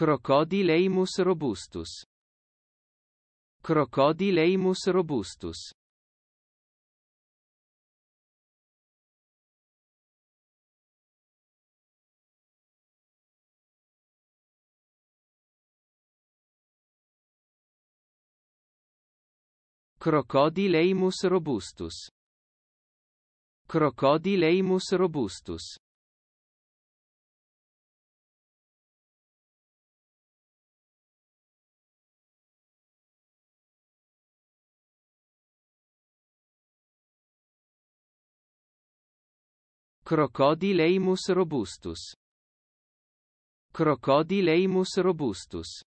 Crocodile robustus. Crocodile robustus. Crocodile robustus. Crocodile robustus. Crocodileimus robustus. Crocodylaimus robustus.